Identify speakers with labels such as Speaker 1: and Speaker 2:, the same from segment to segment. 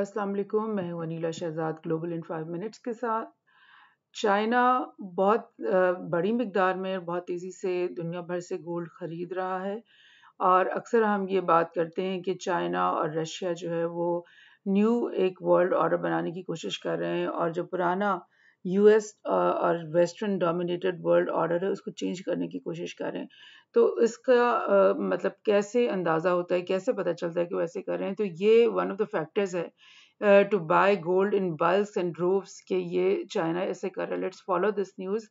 Speaker 1: अस्सलाम वालेकुम मैं हूं Shahzad Global in five minutes के साथ चाइना बहुत बड़ी मकदार में बहुत तेज़ी से दुनिया भर से गोल्ड ख़रीद रहा है और अक्सर हम ये बात करते हैं कि चाइना और रशिया जो है वो न्यू एक वर्ल्ड ऑर्डर बनाने की कोशिश कर रहे हैं और जो पुराना यूएस और वेस्टर्न डोमिनेटेड वर्ल्ड ऑर्डर है उसको चेंज करने की कोशिश कर रहे हैं तो इसका मतलब कैसे अंदाज़ा होता है कैसे पता चलता है कि वैसे कर रहे हैं तो ये वन ऑफ द फैक्टर्स है to buy gold in bulks and droves के ये चाइना ऐसे कर रहा है लेट्स फॉलो दिस न्यूज़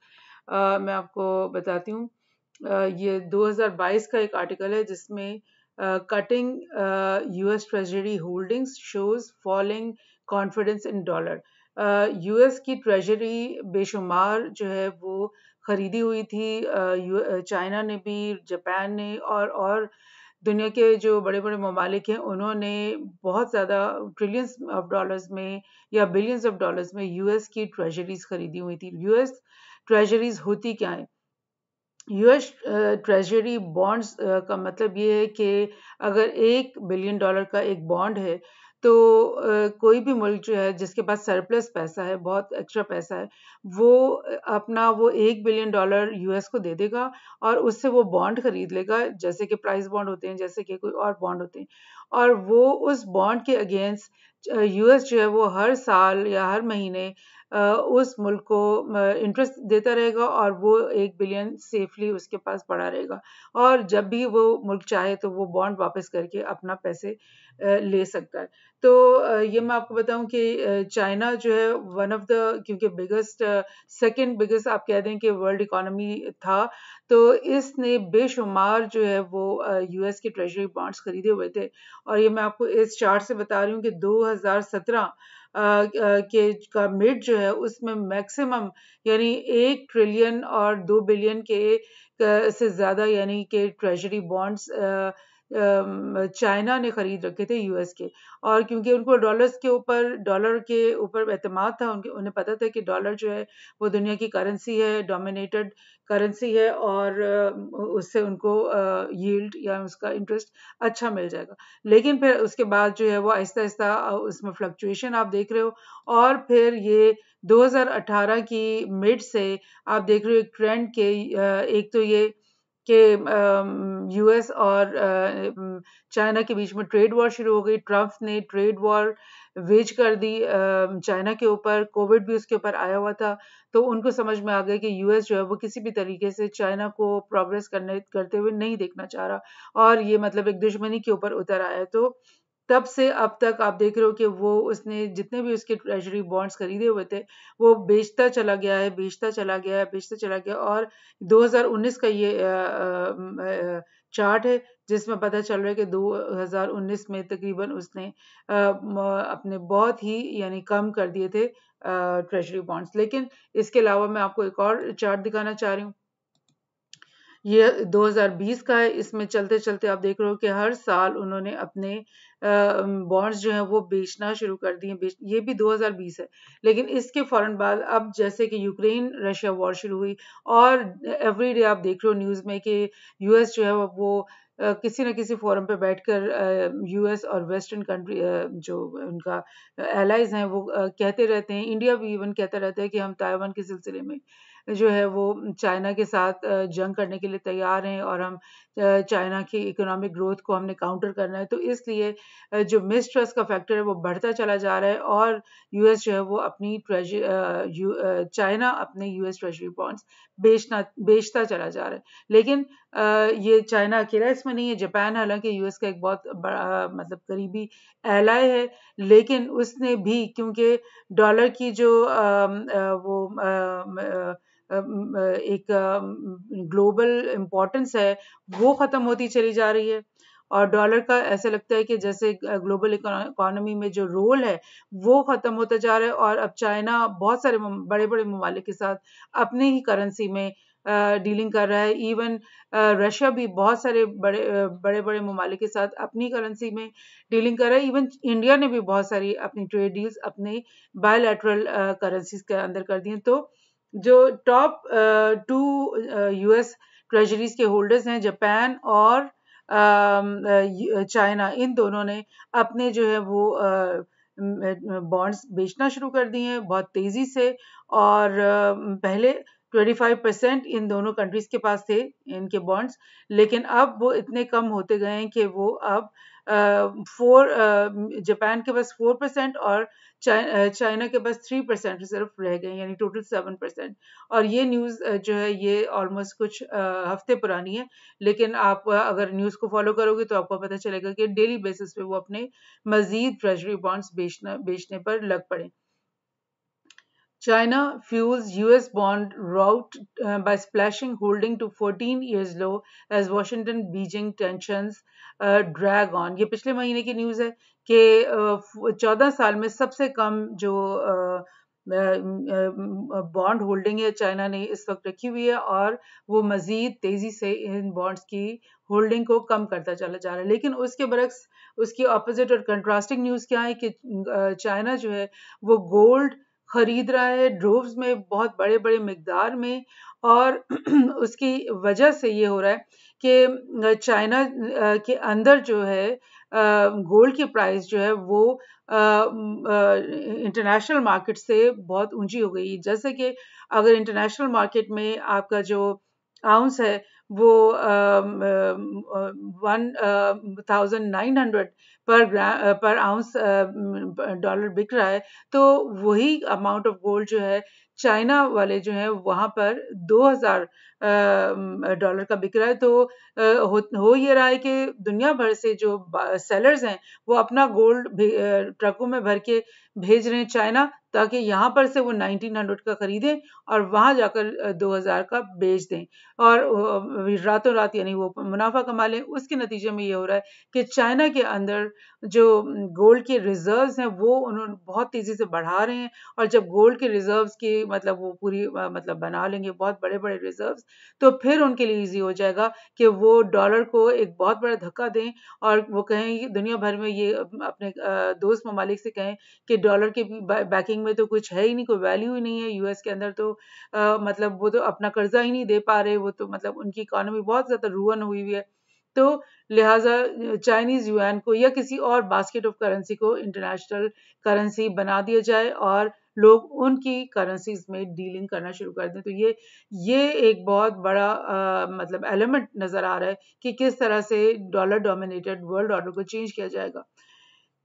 Speaker 1: मैं आपको बताती हूँ uh, ये 2022 का एक आर्टिकल है जिसमें cutting U S treasury holdings shows falling confidence in dollar US की ट्रेजरी बेशुमार जो है वो ख़रीदी हुई थी चाइना ने भी जापान ने और और दुनिया के जो बड़े बड़े ममालिक हैं उन्होंने बहुत ज़्यादा ट्रिलियंस ऑफ डॉलर्स में या बिलियंस ऑफ डॉलर्स में यूएस की ट्रेजरीज खरीदी हुई थी यूएस ट्रेजरीज होती क्या है यूएस ट्रेजरी बॉन्ड्स का मतलब ये है कि अगर एक बिलियन डॉलर का एक बॉन्ड है तो कोई भी मुल्क जो है जिसके पास सरप्लस पैसा है बहुत एक्स्ट्रा पैसा है वो अपना वो एक बिलियन डॉलर यूएस को दे देगा और उससे वो बॉन्ड खरीद लेगा जैसे कि प्राइस बॉन्ड होते हैं जैसे कि कोई और बॉन्ड होते हैं और वो उस बॉन्ड के अगेंस्ट यूएस जो है वो हर साल या हर महीने उस मुल्क को इंटरेस्ट देता रहेगा और वो एक बिलियन सेफली उसके पास पड़ा रहेगा और जब भी वो मुल्क चाहे तो वो बॉन्ड वापस करके अपना पैसे ले सकता है तो ये मैं आपको बताऊं कि चाइना जो है वन ऑफ द क्योंकि बिगेस्ट सेकंड बिगेस्ट आप कह दें कि वर्ल्ड इकोनॉमी था तो इसने बेशुमार जो है वो यूएस के ट्रेजरी बॉन्ड्स खरीदे हुए थे और ये मैं आपको इस चार्ट से बता रही हूँ कि 2017 के का मिड जो है उसमें मैक्सिमम यानी एक ट्रिलियन और दो बिलियन के से ज़्यादा यानी कि ट्रेजरी बॉन्ड्स चाइना ने ख़रीद रखे थे यूएस के और क्योंकि उनको डॉलर्स के ऊपर डॉलर के ऊपर अहतमाद था उनके उन्हें पता था कि डॉलर जो है वो दुनिया की करेंसी है डोमिनेटेड करेंसी है और उससे उनको यील्ड या उसका इंटरेस्ट अच्छा मिल जाएगा लेकिन फिर उसके बाद जो है वो आहिस्ता आहिस्ता उसमें फ्लक्चुएशन आप देख रहे हो और फिर ये 2018 की मिड से आप देख रहे हो एक ट्रेंड के एक तो ये कि यूएस और चाइना के बीच में ट्रेड वॉर शुरू हो गई ट्रंप ने ट्रेड वॉर वेज कर दी चाइना के ऊपर कोविड भी उसके ऊपर आया हुआ था तो उनको समझ में आ गया कि यूएस जो है वो किसी भी तरीके से चाइना को प्रोग्रेस करने करते हुए नहीं देखना चाह रहा और ये मतलब एक दुश्मनी के ऊपर उतर आया तो तब से अब तक आप देख रहे हो कि वो उसने जितने भी उसके ट्रेजरी बॉन्ड्स खरीदे हुए थे वो बेचता चला गया है बेचता चला गया है बेचता चला गया और 2019 का ये चार्ट है जिसमें पता चल रहा है कि 2019 में तकरीबन उसने अपने बहुत ही यानी कम कर दिए थे ट्रेजरी बॉन्ड्स लेकिन इसके अलावा मैं आपको एक और चार्ट दिखाना चाह रही हूँ ये 2020 का है इसमें चलते चलते आप देख रहे हो कि हर साल उन्होंने अपने बॉन्ड्स जो हैं वो बेचना शुरू कर दिए ये भी 2020 है लेकिन इसके फ़ौरन बाद अब जैसे कि यूक्रेन रशिया वॉर शुरू हुई और एवरी डे आप देख रहे हो न्यूज़ में कि यूएस जो है वो किसी न किसी फोरम पे बैठकर यूएस और वेस्टर्न कंट्री जो उनका एलाइज हैं वो कहते रहते हैं इंडिया भी इवन कहता रहता है कि हम ताइवान के सिलसिले में जो है वो चाइना के साथ जंग करने के लिए तैयार हैं और हम चाइना की इकोनॉमिक ग्रोथ को हमने काउंटर करना है तो इसलिए जो मिसट्रस्ट का फैक्टर है वो बढ़ता चला जा रहा है और यूएस जो है वो अपनी ट्रेजरी चाइना अपने यूएस ट्रेजरी बॉन्ड्स बेचना बेचता चला जा रहा है लेकिन ये चाइना अकेला इसमें नहीं है जापान हालांकि यूएस का एक बहुत बड़ा मतलब करीबी एलाय है लेकिन उसने भी क्योंकि डॉलर की जो वो एक ग्लोबल इम्पोर्टेंस है वो ख़त्म होती चली जा रही है और डॉलर का ऐसा लगता है कि जैसे ग्लोबल इकोनॉमी में जो रोल है वो ख़त्म होता जा रहा है और अब चाइना बहुत सारे बड़े बड़े ममालिक के साथ अपने ही करेंसी में डीलिंग कर रहा है इवन रशिया भी बहुत सारे बड़े बड़े बड़े ममालिक के साथ अपनी करेंसी में डीलिंग कर रहा है इवन इंडिया ने भी बहुत सारी अपनी ट्रेड डील्स अपने बायोलेटरल करेंसीज के अंदर कर दी हैं तो जो टॉप टू यूएस ट्रेजरीज के होल्डर्स हैं जापान और चाइना um, uh, इन दोनों ने अपने जो है वो बॉन्ड्स uh, बेचना शुरू कर दिए हैं बहुत तेज़ी से और uh, पहले 25 परसेंट इन दोनों कंट्रीज के पास थे इनके बॉन्ड्स लेकिन अब वो इतने कम होते गए हैं कि वो अब फोर जापान के पास फोर परसेंट और चाइना के पास थ्री परसेंट सिर्फ रह गए यानी टोटल सेवन परसेंट और ये न्यूज़ जो है ये ऑलमोस्ट कुछ हफ्ते पुरानी है लेकिन आप अगर न्यूज़ को फॉलो करोगे तो आपको पता चलेगा कि डेली बेसिस पे वो अपने मजीद ट्रेजरी बॉन्ड्स बेचना बेचने पर लग पड़े China fuels US bond rout uh, by splashing holding to 14 years low as Washington Beijing tensions uh, drag on. ये पिछले महीने की न्यूज़ है कि uh, 14 साल में सबसे कम जो uh, बॉन्ड होल्डिंग है चाइना ने इस वक्त रखी हुई है और वो मज़ीद तेज़ी से इन बॉन्ड्स की होल्डिंग को कम करता चला जा रहा है लेकिन उसके बरक्स उसकी अपोजिट और कंट्रास्टिंग न्यूज़ क्या है कि चाइना जो है वो गोल्ड ख़रीद रहा है ड्रोव्स में बहुत बड़े बड़े मकदार में और उसकी वजह से ये हो रहा है कि चाइना के अंदर जो है गोल्ड की प्राइस जो है वो इंटरनेशनल मार्केट से बहुत ऊंची हो गई जैसे कि अगर इंटरनेशनल मार्केट में आपका जो आउंस है वो वन थाउजेंड नाइन हंड्रेड पर पर आउंस डॉलर बिक रहा है तो वही अमाउंट ऑफ गोल्ड जो है चाइना वाले जो है वहाँ पर 2000 डॉलर का बिक रहा है तो हो, हो ये रहा है कि दुनिया भर से जो सेलर्स हैं वो अपना गोल्ड ट्रकों में भर के भेज रहे हैं चाइना ताकि यहाँ पर से वो 1900 का ख़रीदें और वहाँ जाकर 2000 का बेच दें और रातों रात यानी वो मुनाफा कमा लें उसके नतीजे में ये हो रहा है कि चाइना के अंदर जो गोल्ड के रिजर्व्स हैं वो उन्होंने बहुत तेज़ी से बढ़ा रहे हैं और जब गोल्ड के रिजर्व्स की मतलब वो पूरी मतलब बना लेंगे बहुत बड़े बड़े रिजर्व्स तो फिर उनके लिए ईजी हो जाएगा कि वो डॉलर को एक बहुत बड़ा धक्का दें और वो कहें दुनिया भर में ये अपने दोस्त ममालिक से कहें कि डॉलर की बैकिंग बैंकिंग में तो कुछ है ही नहीं कोई वैल्यू ही नहीं है यूएस के अंदर तो आ, मतलब वो तो अपना कर्जा ही नहीं दे पा रहे वो तो मतलब उनकी इकोनॉमी बहुत ज़्यादा रुअन हुई हुई है तो लिहाजा चाइनीज़ यूएन को या किसी और बास्केट ऑफ करेंसी को इंटरनेशनल करेंसी बना दिया जाए और लोग उनकी करेंसीज में डीलिंग करना शुरू कर दें तो ये ये एक बहुत बड़ा आ, मतलब एलिमेंट नज़र आ रहा है कि किस तरह से डॉलर डोमिनेटेड वर्ल्ड ऑर्डर को चेंज किया जाएगा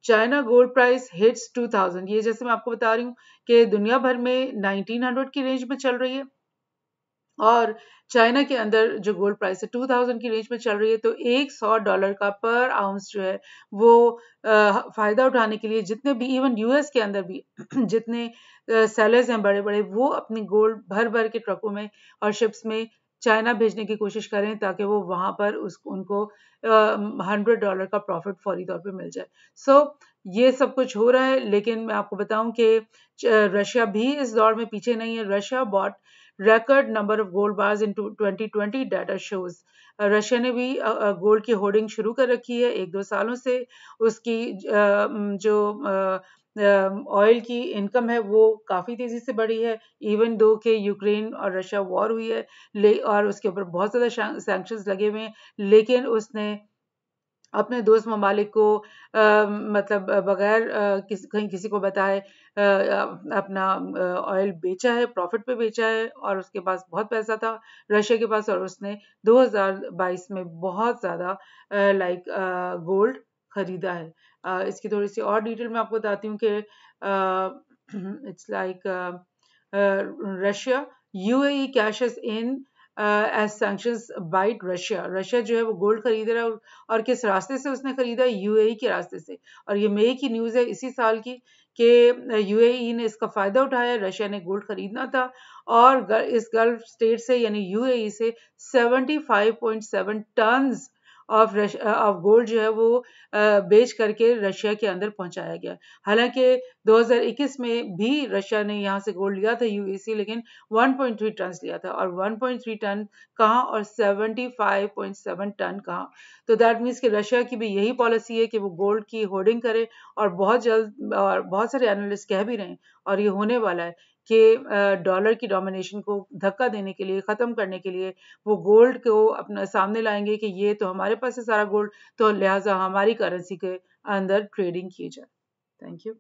Speaker 1: चाइना गोल्ड प्राइस हिट्स 2000 ये जैसे मैं आपको बता रही हूँ कि दुनिया भर में 1900 की रेंज में चल रही है और चाइना के अंदर जो गोल्ड प्राइस है 2000 की रेंज में चल रही है तो 100 डॉलर का पर आउंस जो है वो फ़ायदा उठाने के लिए जितने भी इवन यूएस के अंदर भी जितने सेलर्स हैं बड़े बड़े वो अपनी गोल्ड भर भर के ट्रकों में और शिप्स में चाइना भेजने की कोशिश करें ताकि वो वहाँ पर उस उनको हंड्रेड डॉलर का प्रॉफिट फौरी तौर पे मिल जाए सो so, ये सब कुछ हो रहा है लेकिन मैं आपको बताऊं कि रशिया भी इस दौर में पीछे नहीं है Russia bought record number of gold bars twenty 2020 data shows Russia ने भी गोल्ड की होर्डिंग शुरू कर रखी है एक दो सालों से उसकी जो ऑयल की इनकम है वो काफ़ी तेज़ी से बढ़ी है इवन दो के यूक्रेन और रशिया वॉर हुई है ले और उसके ऊपर बहुत ज़्यादा सैंक्शंस लगे हुए हैं लेकिन उसने अपने दोस्त ममालिक को आ, मतलब बगैर किस, कहीं किसी को बताए अपना ऑयल बेचा है प्रॉफिट पे बेचा है और उसके पास बहुत पैसा था रशिया के पास और उसने 2022 में बहुत ज़्यादा लाइक गोल्ड खरीदा है आ, इसकी थोड़ी सी और डिटेल मैं आपको बताती हूँ कि it's like Russia you a caches in as sanction bite Russia Russia जो है वो गोल्ड खरीद रहा है और किस रास्ते से उसने खरीदा यूएई e के रास्ते से और ये मई की न्यूज़ है इसी साल की कि यूएई uh, e ने इसका फ़ायदा उठाया रशिया ने गोल्ड खरीदना था और इस गल्फ स्टेट से यानी यूएई e से 75.7 टनस ऑफ ऑफ गोल्ड जो है वो uh, बेच करके रशिया के अंदर पहुंचाया गया हालांकि 2021 में भी रशिया ने यहाँ से गोल्ड लिया था यूएसी e लेकिन 1.3 टन लिया था और 1.3 टन कहाँ और 75.7 टन कहाँ तो दैट मीन्स कि रशिया की भी यही पॉलिसी है कि वो गोल्ड की होर्डिंग करे और बहुत जल्द और बहुत सारे एनालिस्ट कह भी रहे हैं और ये होने वाला है के डॉलर की डोमिनेशन को धक्का देने के लिए ख़त्म करने के लिए वो गोल्ड को अपना सामने लाएंगे कि ये तो हमारे पास है सारा गोल्ड तो लिहाजा हमारी करेंसी के अंदर ट्रेडिंग की जाए थैंक यू